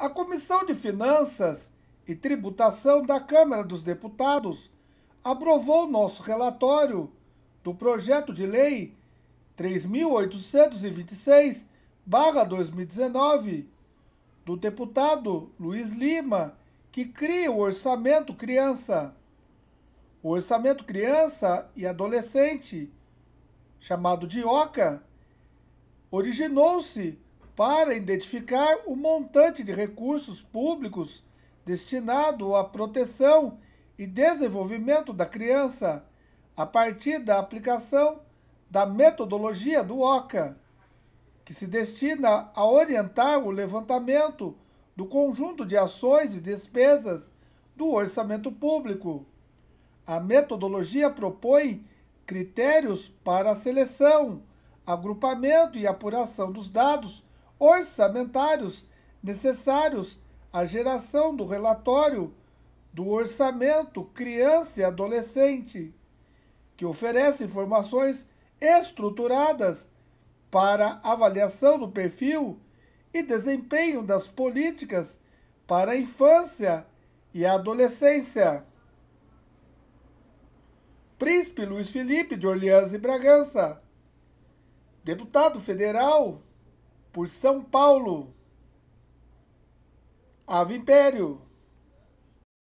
A Comissão de Finanças e Tributação da Câmara dos Deputados aprovou nosso relatório do projeto de lei 3826/2019 do deputado Luiz Lima, que cria o orçamento criança. O orçamento criança e adolescente, chamado de OCA, originou-se para identificar o montante de recursos públicos destinado à proteção e desenvolvimento da criança a partir da aplicação da metodologia do OCA, que se destina a orientar o levantamento do conjunto de ações e despesas do orçamento público. A metodologia propõe critérios para a seleção, agrupamento e apuração dos dados orçamentários necessários à geração do relatório do orçamento criança e adolescente, que oferece informações estruturadas para avaliação do perfil e desempenho das políticas para a infância e a adolescência. Príncipe Luiz Felipe de Orleans e Bragança, deputado federal por São Paulo. Ave Império!